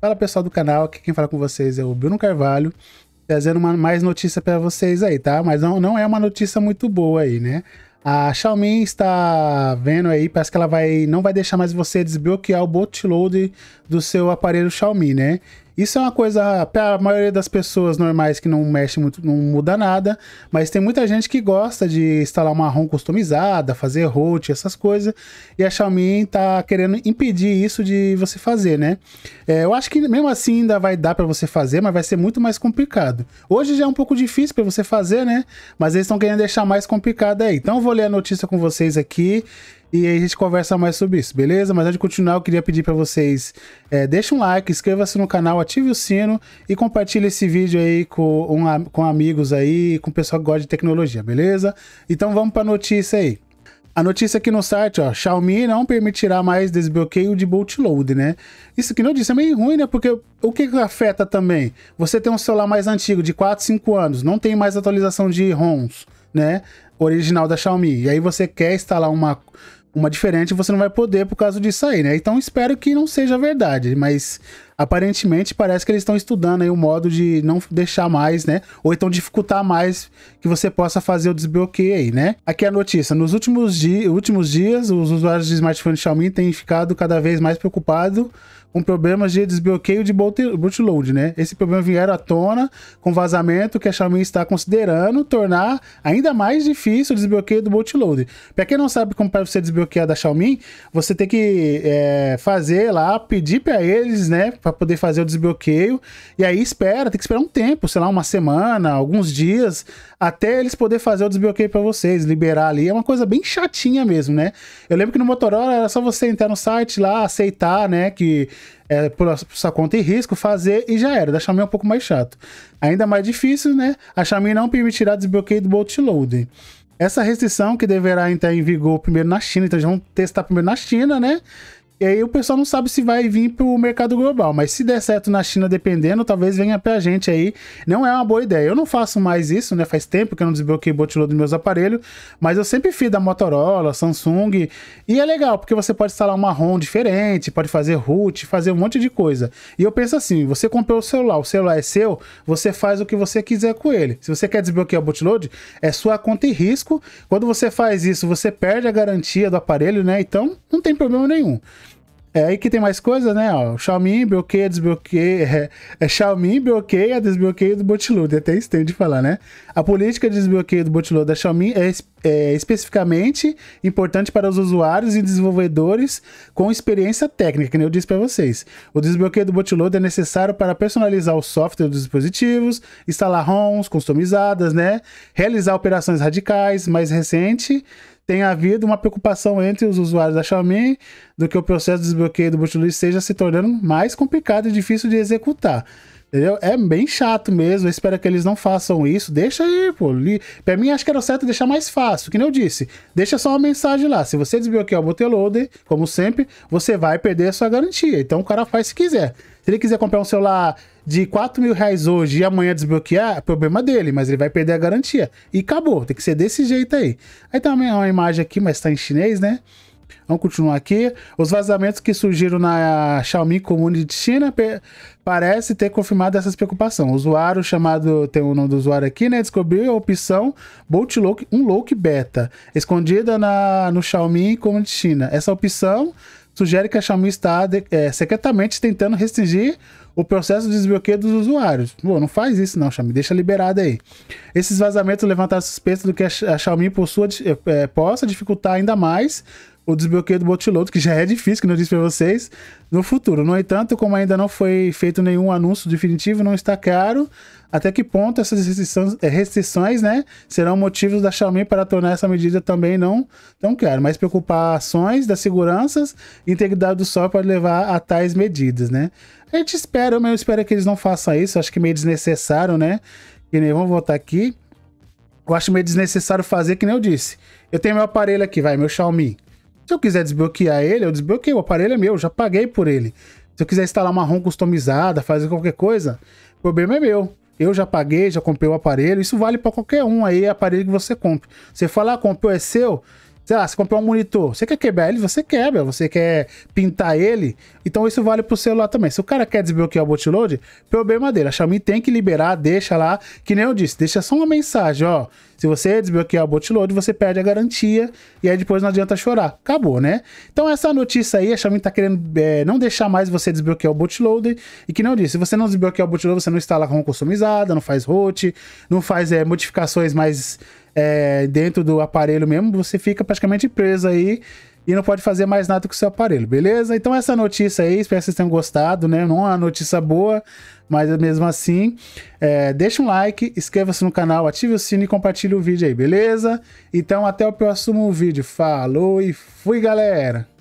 Fala pessoal do canal, aqui quem fala com vocês é o Bruno Carvalho, trazendo uma, mais notícia para vocês aí, tá? Mas não, não é uma notícia muito boa aí, né? A Xiaomi está vendo aí, parece que ela vai não vai deixar mais você desbloquear o bootload do seu aparelho Xiaomi, né? Isso é uma coisa para a maioria das pessoas normais que não mexe muito, não muda nada, mas tem muita gente que gosta de instalar uma ROM customizada, fazer root, essas coisas, e a Xiaomi tá querendo impedir isso de você fazer, né? É, eu acho que mesmo assim ainda vai dar para você fazer, mas vai ser muito mais complicado. Hoje já é um pouco difícil para você fazer, né? Mas eles estão querendo deixar mais complicado aí. Então eu vou ler a notícia com vocês aqui. E aí a gente conversa mais sobre isso, beleza? Mas antes de continuar, eu queria pedir para vocês, é, deixa um like, inscreva-se no canal, ative o sino e compartilhe esse vídeo aí com, um, com amigos aí, com o pessoal que gosta de tecnologia, beleza? Então vamos para notícia aí. A notícia aqui no site, ó, Xiaomi não permitirá mais desbloqueio de bootload, né? Isso que não disse é meio ruim, né? Porque o que, que afeta também? Você tem um celular mais antigo, de 4, 5 anos, não tem mais atualização de ROMs, né? Original da Xiaomi. E aí você quer instalar uma uma diferente você não vai poder por causa disso aí, né? Então espero que não seja verdade, mas aparentemente parece que eles estão estudando aí o um modo de não deixar mais, né? Ou então dificultar mais que você possa fazer o desbloqueio aí, né? Aqui é a notícia, nos últimos, di últimos dias os usuários de smartphones Xiaomi têm ficado cada vez mais preocupados com problemas de desbloqueio de bootload, né? Esse problema vieram à tona com vazamento que a Xiaomi está considerando tornar ainda mais difícil o desbloqueio do bootload. Para quem não sabe como para você desbloquear da Xiaomi, você tem que é, fazer lá, pedir para eles, né, para poder fazer o desbloqueio. E aí espera, tem que esperar um tempo, sei lá, uma semana, alguns dias, até eles poder fazer o desbloqueio para vocês, liberar ali. É uma coisa bem chatinha mesmo, né? Eu lembro que no Motorola era só você entrar no site lá, aceitar, né, que é, por, sua conta e risco, fazer e já era. Da Xiaomi é um pouco mais chato. Ainda mais difícil, né? A Xiaomi não permitirá desbloqueio do boot loading. Essa restrição que deverá entrar em vigor primeiro na China, então já vão testar primeiro na China, né? E aí o pessoal não sabe se vai vir pro mercado global, mas se der certo na China, dependendo, talvez venha pra gente aí. Não é uma boa ideia. Eu não faço mais isso, né? Faz tempo que eu não desbloqueei bootload dos meus aparelhos, mas eu sempre fiz da Motorola, Samsung, e é legal, porque você pode instalar uma ROM diferente, pode fazer root, fazer um monte de coisa. E eu penso assim, você comprou o celular, o celular é seu, você faz o que você quiser com ele. Se você quer desbloquear o bootload, é sua conta e risco. Quando você faz isso, você perde a garantia do aparelho, né? Então, não tem problema nenhum. É aí que tem mais coisa, né? Ó, Xiaomi bloqueia, desbloqueia. É, é Xiaomi bloqueia, desbloqueia do bootloader. Até isso tem de falar, né? A política de desbloqueio do bootloader da Xiaomi é é, especificamente importante para os usuários e desenvolvedores com experiência técnica, que nem eu disse para vocês. O desbloqueio do bootloader é necessário para personalizar o software dos dispositivos, instalar ROMs customizadas, né? realizar operações radicais. Mais recente, tem havido uma preocupação entre os usuários da Xiaomi do que o processo de desbloqueio do bootloader esteja se tornando mais complicado e difícil de executar. Entendeu? É bem chato mesmo. Eu espero que eles não façam isso. Deixa aí, pô. Li... Pra mim, acho que era o certo deixar mais fácil. Que nem eu disse. Deixa só uma mensagem lá. Se você desbloquear o bootloader, como sempre, você vai perder a sua garantia. Então o cara faz se quiser. Se ele quiser comprar um celular de 4 mil reais hoje e amanhã desbloquear, é problema dele, mas ele vai perder a garantia. E acabou. Tem que ser desse jeito aí. Aí também uma imagem aqui, mas tá em chinês, né? Vamos continuar aqui. Os vazamentos que surgiram na Xiaomi Community China parece ter confirmado essas preocupações. O usuário chamado, tem o nome do usuário aqui, né? Descobriu a opção um Unlock Beta, escondida na, no Xiaomi Community China. Essa opção sugere que a Xiaomi está é, secretamente tentando restringir o processo de desbloqueio dos usuários. Pô, não faz isso não, Xiaomi, deixa liberado aí. Esses vazamentos levantaram suspeita do que a Xiaomi possua, é, possa dificultar ainda mais o desbloqueio do bootload, que já é difícil, que não disse para vocês, no futuro. No entanto, como ainda não foi feito nenhum anúncio definitivo, não está claro até que ponto essas restrições, eh, restrições né, serão motivos da Xiaomi para tornar essa medida também não tão clara, mas preocupações das seguranças e integridade do software pode levar a tais medidas, né? A gente espera, eu espero que eles não façam isso, acho que é meio desnecessário, né? Que nem, vamos voltar aqui. Eu acho meio desnecessário fazer, que nem eu disse. Eu tenho meu aparelho aqui, vai, meu Xiaomi. Se eu quiser desbloquear ele, eu desbloqueio. O aparelho é meu, já paguei por ele. Se eu quiser instalar uma ROM customizada, fazer qualquer coisa, o problema é meu. Eu já paguei, já comprei o aparelho. Isso vale para qualquer um aí, é aparelho que você compre. Você falar, ah, comprou, é seu sei lá, você comprar um monitor, você quer quebrar ele, você quebra, você quer pintar ele, então isso vale pro celular também. Se o cara quer desbloquear o bootload, problema dele. A Xiaomi tem que liberar, deixa lá, que nem eu disse, deixa só uma mensagem, ó. Se você desbloquear o bootload, você perde a garantia e aí depois não adianta chorar. Acabou, né? Então essa notícia aí, a Xiaomi tá querendo é, não deixar mais você desbloquear o bootloader e que nem eu disse, se você não desbloquear o bootloader, você não instala ROM customizada, não faz root, não faz é, modificações mais é, dentro do aparelho mesmo, você fica praticamente preso aí e não pode fazer mais nada com o seu aparelho, beleza? Então essa notícia aí, espero que vocês tenham gostado, né? Não é uma notícia boa, mas é mesmo assim, é, deixa um like, inscreva-se no canal, ative o sino e compartilhe o vídeo aí, beleza? Então até o próximo vídeo, falou e fui galera!